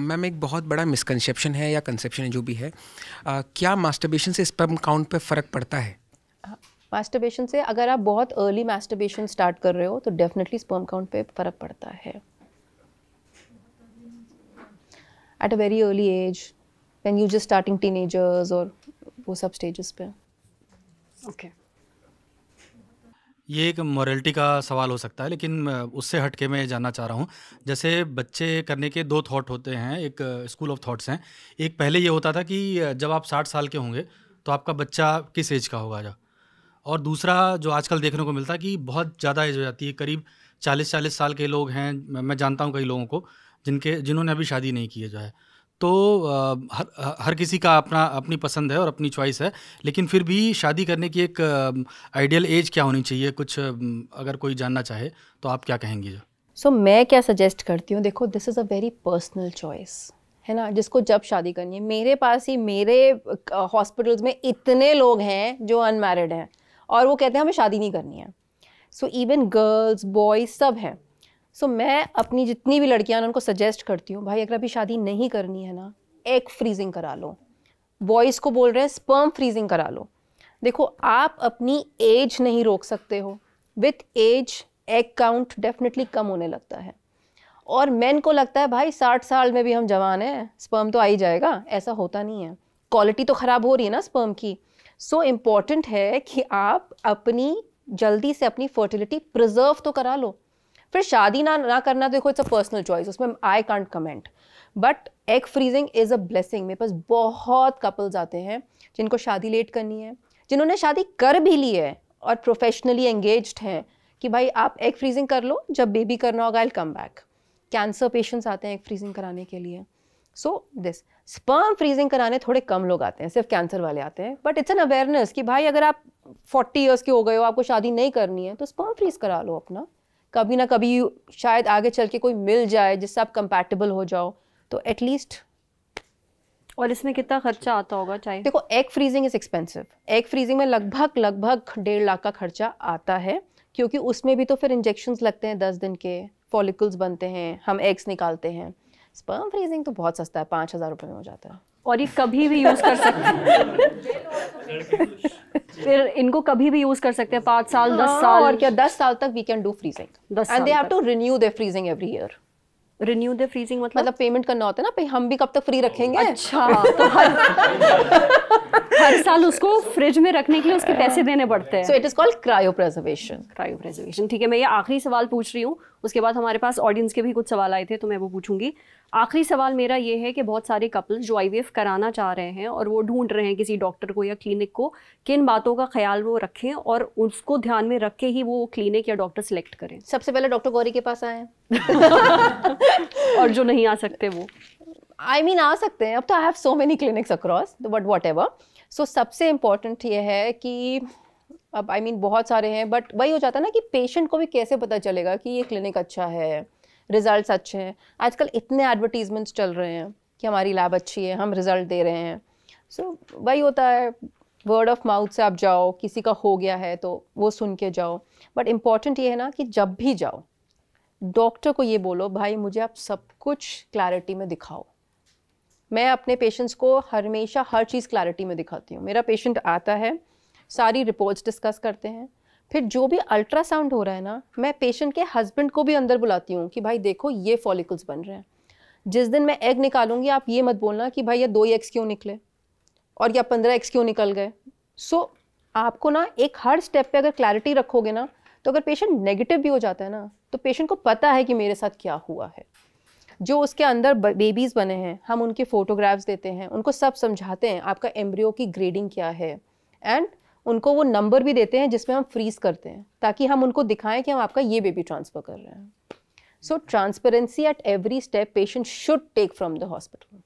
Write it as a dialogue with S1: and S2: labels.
S1: Ma'am एक बहुत बड़ा मिसकनसेप्शन है या कंसेप्शन है जो भी है आ, क्या मास्टरबेशन से स्पर्म काउंट पे फ़र्क पड़ता है
S2: मास्टरबेशन से अगर आप बहुत अर्ली मास्टरबेशन स्टार्ट कर रहे हो तो डेफिनेटली स्पर्म काउंट पे फ़र्क पड़ता है at a very early age when you just starting teenagers और वो सब स्टेजेस पे ओके okay.
S1: ये एक मॉरलिटी का सवाल हो सकता है लेकिन उससे हटके मैं ये जानना चाह रहा हूँ जैसे बच्चे करने के दो थॉट होते हैं एक स्कूल ऑफ थॉट्स हैं एक पहले ये होता था कि जब आप साठ साल के होंगे तो आपका बच्चा किस एज का होगा जा और दूसरा जो आजकल देखने को मिलता है कि बहुत ज़्यादा एज हो जाती है करीब चालीस चालीस साल के लोग हैं मैं जानता हूँ कई लोगों को जिनके जिन्होंने अभी शादी नहीं की है जो है तो हर हर किसी का अपना अपनी पसंद है और अपनी चॉइस है लेकिन फिर भी शादी करने की एक आइडियल एज क्या होनी चाहिए कुछ अगर कोई जानना चाहे तो आप क्या कहेंगी जो
S2: सो so, मैं क्या सजेस्ट करती हूँ देखो this is a very personal choice है ना जिसको जब शादी करनी है मेरे पास ही मेरे हॉस्पिटल्स में इतने लोग हैं जो अनमैरिड हैं और वो कहते हैं हमें शादी नहीं करनी है सो इवन गर्ल्स बॉयज सब हैं सो so, मैं अपनी जितनी भी लड़कियां उनको सजेस्ट करती हूँ भाई अगर अभी शादी नहीं करनी है ना एग फ्रीजिंग करा लो बॉयज़ को बोल रहे हैं स्पर्म फ्रीजिंग करा लो देखो आप अपनी एज नहीं रोक सकते हो with age egg count definitely कम होने लगता है और मैन को लगता है भाई साठ साल में भी हम जवान हैं स्पर्म तो आ ही जाएगा ऐसा होता नहीं है क्वालिटी तो ख़राब हो रही है ना स्पर्म की सो so, इम्पॉर्टेंट है कि आप अपनी जल्दी से अपनी फर्टिलिटी प्रिजर्व तो करा लो फिर शादी ना ना करना देखो इट्स अ पर्सनल चॉइस उसमें I can't comment but egg freezing is a blessing मेरे पास बहुत कपल्स आते हैं जिनको शादी लेट करनी है जिन्होंने शादी कर भी ली है और प्रोफेशनली एंगेज हैं कि भाई आप एग फ्रीजिंग कर लो जब बेबी करना होगा I come back cancer patients आते हैं एग फ्रीजिंग कराने के लिए सो दिस स्पर्म फ्रीजिंग कराने थोड़े कम लोग आते हैं सिर्फ कैंसर वाले आते हैं बट इट्स एन अवेयरनेस कि भाई अगर आप 40 इयर्स के हो गए हो आपको शादी नहीं करनी है तो स्पर्म फ्रीज करा लो अपना कभी ना कभी शायद आगे चल के कोई मिल जाए जिससे आप कंपैटिबल हो जाओ तो एटलीस्ट और इसमें कितना खर्चा आता होगा चाहे देखो egg freezing is expensive egg freezing में लगभग लगभग डेढ़ लाख का खर्चा आता है क्योंकि उसमें भी तो फिर इंजेक्शन लगते हैं दस दिन के फॉलिकल्स बनते हैं हम एग्स निकालते हैं स्पर्म फ्रीजिंग तो बहुत सस्ता है पाँच हज़ार रुपये में हो जाता है और ये कभी भी यूज़ कर सकते हैं फिर इनको कभी भी यूज कर सकते हैं पांच साल दस हाँ, साल और क्या दस साल तक we can do freezing and they to renew their freezing every year renew the freezing मतलब मतलब पेमेंट करना होता है ना भाई हम भी कब तक फ्री रखेंगे अच्छा तो हर हर साल उसको फ्रिज में रखने के लिए उसके पैसे देने पड़ते हैं so it is called cryopreservation cryopreservation ठीक है मैं ये आखिरी सवाल पूछ रही हूँ उसके बाद हमारे पास ऑडियंस के भी कुछ सवाल आए थे तो मैं वो पूछूंगी आखिरी सवाल मेरा ये है कि बहुत सारे कपल्स जो आई कराना चाह रहे हैं और वो ढूंढ रहे हैं किसी डॉक्टर को या क्लिनिक को किन बातों का ख्याल वो रखें और उसको ध्यान में रख के ही वो क्लिनिक या डॉक्टर सेलेक्ट करें सबसे पहले डॉक्टर गौरी के पास आए और जो नहीं आ सकते वो आई I मीन mean, आ सकते हैं अब तो I have so many clinics across but whatever so सबसे इम्पॉर्टेंट ये है कि अब आई I मीन mean, बहुत सारे हैं बट वही हो जाता है ना कि पेशेंट को भी कैसे पता चलेगा कि ये क्लिनिक अच्छा है रिजल्ट अच्छे हैं आजकल इतने एडवर्टीजमेंट्स चल रहे हैं कि हमारी लैब अच्छी है हम रिज़ल्ट दे रहे हैं सो so, वही होता है वर्ड ऑफ माउथ से आप जाओ किसी का हो गया है तो वो सुन के जाओ बट इम्पॉर्टेंट ये है ना कि जब भी जाओ डॉक्टर को ये बोलो भाई मुझे आप सब कुछ क्लैरिटी में दिखाओ मैं अपने पेशेंट्स को हमेशा हर चीज़ क्लैरिटी में दिखाती हूँ मेरा पेशेंट आता है सारी रिपोर्ट्स डिस्कस करते हैं फिर जो भी अल्ट्रासाउंड हो रहा है ना मैं पेशेंट के हस्बैंड को भी अंदर बुलाती हूँ कि भाई देखो ये फॉलिकल्स बन रहे हैं जिस दिन मैं एग निकालूंगी आप ये मत बोलना कि भाई ये दो एग्स क्यों निकले और या पंद्रह एग्स क्यों निकल गए सो so, आपको ना एक हर स्टेप पे अगर क्लैरिटी रखोगे ना तो अगर पेशेंट नेगेटिव भी हो जाता है ना तो पेशेंट को पता है कि मेरे साथ क्या हुआ है जो उसके अंदर बेबीज़ बने हैं हम उनके फ़ोटोग्राफ्स देते हैं उनको सब समझाते हैं आपका एम्ब्रियो की ग्रेडिंग क्या है एंड उनको वो नंबर भी देते हैं जिसमें हम फ्रीज करते हैं ताकि हम उनको दिखाएं कि हम आपका ये बेबी ट्रांसफ़र कर रहे हैं so transparency at every step patient should take from the hospital